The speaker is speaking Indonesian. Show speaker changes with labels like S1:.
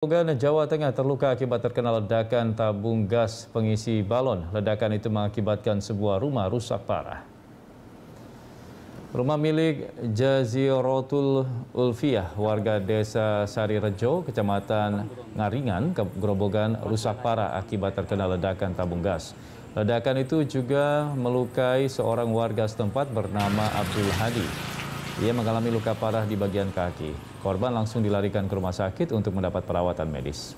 S1: Ogan Jawa Tengah terluka akibat terkena ledakan tabung gas pengisi balon. Ledakan itu mengakibatkan sebuah rumah rusak parah. Rumah milik Jazirotul Ulfiah, warga desa Sari Rejo, kecamatan Ngaringan, Grobogan, rusak parah akibat terkena ledakan tabung gas. Ledakan itu juga melukai seorang warga setempat bernama Abdul Hadi. Ia mengalami luka parah di bagian kaki. Korban langsung dilarikan ke rumah sakit untuk mendapat perawatan medis.